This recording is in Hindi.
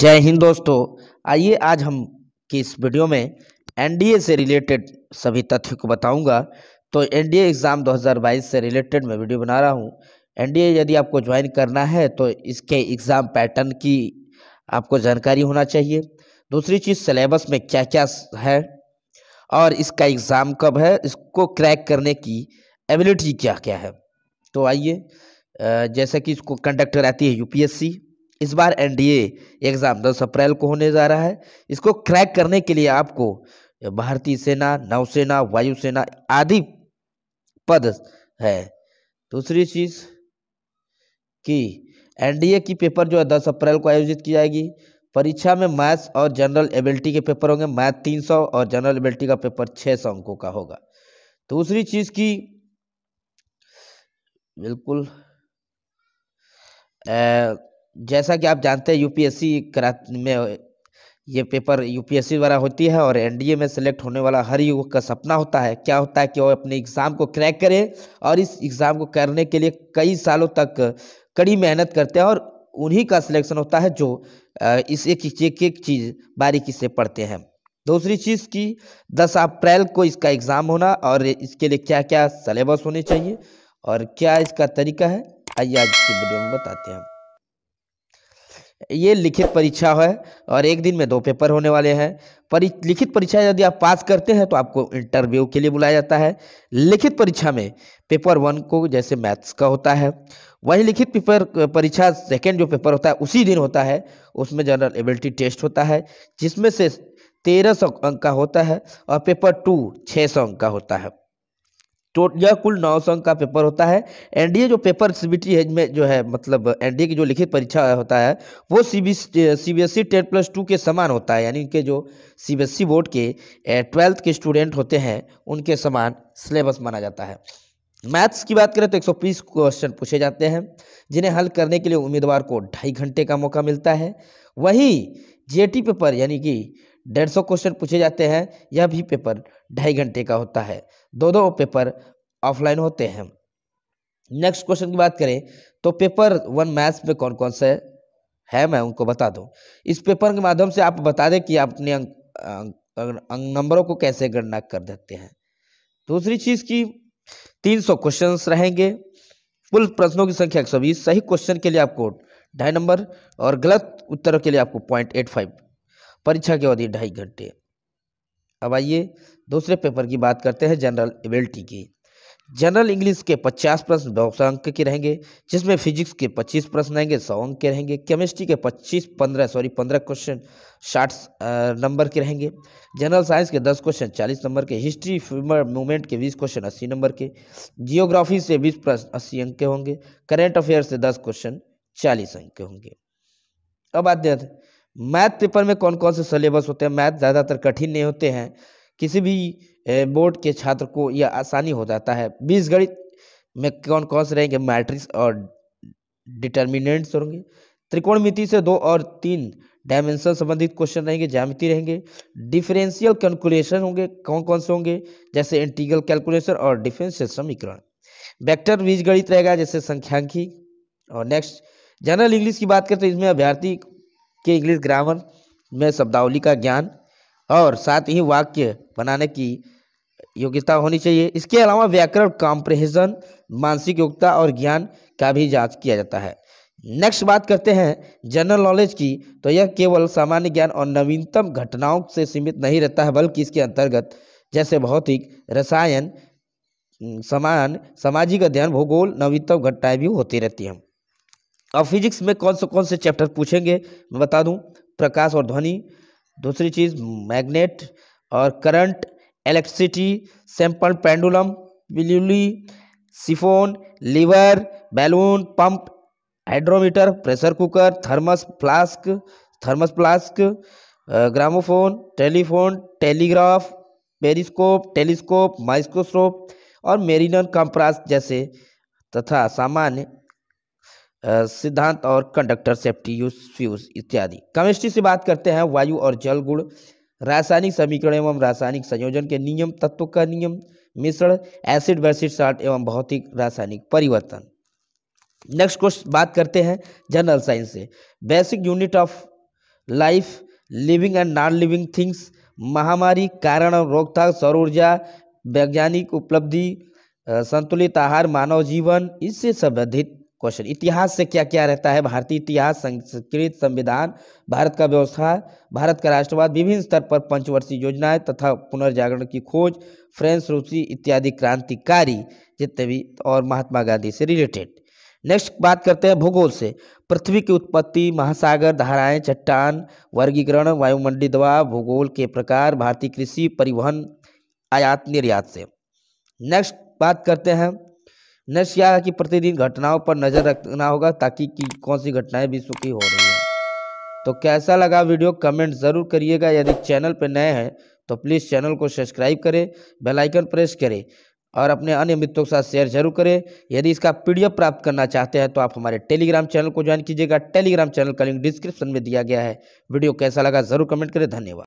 जय हिंद दोस्तों आइए आज हम की इस वीडियो में एनडीए से रिलेटेड सभी तथ्य को बताऊंगा तो एनडीए एग्ज़ाम 2022 से रिलेटेड मैं वीडियो बना रहा हूं एनडीए यदि आपको ज्वाइन करना है तो इसके एग्ज़ाम पैटर्न की आपको जानकारी होना चाहिए दूसरी चीज़ सिलेबस में क्या क्या है और इसका एग्ज़ाम कब है इसको क्रैक करने की एबिलिटी क्या क्या है तो आइए जैसे कि इसको कंडक्टर आती है यूपीएससी इस बार एनडीए एग्ज़ाम 10 अप्रैल को होने जा रहा है इसको क्रैक करने के लिए आपको भारतीय सेना नौसेना वायुसेना आदि पद है दूसरी चीज़ कि एनडीए की पेपर जो है दस अप्रैल को आयोजित की जाएगी परीक्षा में मैथ्स और जनरल एबिलिटी के पेपर होंगे मैथ तीन सौ और जनरल एबिलिटी का पेपर छह सौ अंकों का होगा दूसरी चीज़ की बिल्कुल जैसा कि आप जानते हैं यूपीएससी करा में ये पेपर यूपीएससी द्वारा होती है और एनडीए में सेलेक्ट होने वाला हर युवक का सपना होता है क्या होता है कि वो अपने एग्ज़ाम को क्रैक करे और इस एग्ज़ाम को करने के लिए कई सालों तक कड़ी मेहनत करते हैं और उन्हीं का सिलेक्शन होता है जो इस एक एक, एक चीज़ बारीकी से पढ़ते हैं दूसरी चीज़ की 10 अप्रैल को इसका एग्ज़ाम होना और इसके लिए क्या क्या सलेबस होने चाहिए और क्या इसका तरीका है आइए आज की वीडियो में बताते हैं ये लिखित परीक्षा है और एक दिन में दो पेपर होने वाले हैं परि लिखित परीक्षा यदि आप पास करते हैं तो आपको इंटरव्यू के लिए बुलाया जाता है लिखित परीक्षा में पेपर वन को जैसे मैथ्स का होता है वही लिखित पेपर परीक्षा सेकेंड जो पेपर होता है उसी दिन होता है उसमें जनरल एबिलिटी टेस्ट होता है जिसमें से तेरह सौ अंक का होता है और पेपर टू छः सौ अंक का होता है यह कुल नौ अंक का पेपर होता है एनडीए जो पेपर सीबीटी है में जो है मतलब एनडीए की जो लिखित परीक्षा होता है वो C B C B S ten plus two के समान होता है यानी कि जो C B S E board के ट्वेल्थ के स्टूडेंट होते हैं उनके समान सिलेबस माना जाता है मैथ्स की बात करें तो 120 क्वेश्चन पूछे जाते हैं जिन्हें हल करने के लिए उम्मीदवार को ढाई घंटे का मौका मिलता है वही जे पेपर यानी कि डेढ़ सौ क्वेश्चन पूछे जाते हैं यह भी पेपर ढाई घंटे का होता है दो दो पेपर ऑफलाइन होते हैं नेक्स्ट क्वेश्चन की बात करें तो पेपर वन मैथ्स में कौन कौन से है मैं उनको बता दूं इस पेपर के माध्यम से आप बता दें कि आप अपने अंक, नंबरों को कैसे गणना कर देते हैं दूसरी चीज़ की 300 क्वेश्चन रहेंगे कुल प्रश्नों की संख्या एक सही क्वेश्चन के लिए आपको ढाई नंबर और गलत उत्तरों के लिए आपको पॉइंट एट फाइव परीक्षा की अवधि ढाई घंटे अब आइए दूसरे पेपर की बात करते हैं जनरल एबिलिटी की जनरल इंग्लिश के 50 प्रश्न दो सौ अंक के रहेंगे जिसमें फिजिक्स के 25 प्रश्न आएंगे सौ अंक के रहेंगे केमिस्ट्री के 25 15 सॉरी 15 क्वेश्चन 60 नंबर के रहेंगे जनरल साइंस के 10 क्वेश्चन 40 नंबर के हिस्ट्री फ्यूमर मूवमेंट के 20 क्वेश्चन 80 नंबर के जियोग्राफी से 20 प्रश्न अस्सी अंक के होंगे करेंट अफेयर से दस क्वेश्चन चालीस अंक के होंगे अब आते हैं मैथ पेपर में कौन कौन से सिलेबस होते हैं मैथ ज़्यादातर कठिन नहीं होते हैं किसी भी बोर्ड के छात्र को यह आसानी हो जाता है बीज गणित में कौन कौन से रहेंगे मैट्रिक्स और डिटर्मिनेंट्स होंगे त्रिकोणमिति से दो और तीन डायमेंशन संबंधित क्वेश्चन रहेंगे ज्यामिति रहेंगे डिफरेंशियल कैलकुलेशन होंगे कौन कौन से होंगे जैसे इंटीग्रल कैलकुलेशन और डिफरेंशियल समीकरण वेक्टर बीजगणित रहेगा जैसे संख्यांकी और नेक्स्ट जनरल इंग्लिश की बात करें तो इसमें अभ्यर्थी के इंग्लिश ग्रामर में शब्दावली का ज्ञान और साथ ही वाक्य बनाने की योग्यता होनी चाहिए इसके अलावा व्याकरण कॉम्प्रहेजन मानसिक योग्यता और ज्ञान का भी जांच किया जाता है नेक्स्ट बात करते हैं जनरल नॉलेज की तो यह केवल सामान्य ज्ञान और नवीनतम घटनाओं से सीमित नहीं रहता है बल्कि इसके अंतर्गत जैसे भौतिक रसायन समान सामाजिक अध्ययन भूगोल नवीनतम घटनाएं भी होती रहती हैं अब फिजिक्स में कौन से कौन से चैप्टर पूछेंगे मैं बता दूं प्रकाश और ध्वनि दूसरी चीज़ मैग्नेट और करंट इलेक्ट्रिसिटी सैंपल पेंडुलम विल्यूली siphon lever balloon pump hydrometer pressure cooker thermos flask thermos flask gramophone telephone telegraph periscope telescope microscope और मेरीनन कंप्रास जैसे तथा सामान्य uh, सिद्धांत और कंडक्टर सेफ्टी यूज फ्यूज इत्यादि केमिस्ट्री से बात करते हैं वायु और जल गुण रासायनिक समीकरण एवं रासायनिक संयोजन के नियम तत्व का नियम मिश्रण एसिड वैसिड साल्ट एवं भौतिक रासायनिक परिवर्तन नेक्स्ट क्वेश्चन बात करते हैं जनरल साइंस से basic unit of life living and non living things महामारी कारण और रोकथाम सौर ऊर्जा वैज्ञानिक उपलब्धि संतुलित आहार मानव जीवन इससे संबंधित क्वेश्चन इतिहास से क्या क्या रहता है भारतीय इतिहास संस्कृत संविधान भारत का व्यवस्था भारत का राष्ट्रवाद विभिन्न स्तर पर पंचवर्षीय योजनाएं तथा पुनर्जागरण की खोज फ्रेंच रूसी इत्यादि क्रांतिकारी जितने भी और महात्मा गांधी से रिलेटेड नेक्स्ट बात करते हैं भूगोल से पृथ्वी की उत्पत्ति महासागर धाराएं चट्टान वर्गीकरण वायुमंडलीय दबाव भूगोल के प्रकार भारतीय कृषि परिवहन आयात निर्यात से नेक्स्ट बात करते हैं नेक्स्ट क्या है कि प्रतिदिन घटनाओं पर नज़र रखना होगा ताकि कौन सी घटनाएं विश्व की हो रही है तो कैसा लगा वीडियो कमेंट ज़रूर करिएगा यदि चैनल पर नए हैं तो प्लीज़ चैनल को सब्सक्राइब करें बेलाइकन प्रेस करें और अपने अन्य मित्रों के साथ शेयर जरूर करें यदि इसका पीडीएफ प्राप्त करना चाहते हैं तो आप हमारे टेलीग्राम चैनल को ज्वाइन कीजिएगा टेलीग्राम चैनल का लिंक डिस्क्रिप्शन में दिया गया है वीडियो कैसा लगा जरूर कमेंट करें धन्यवाद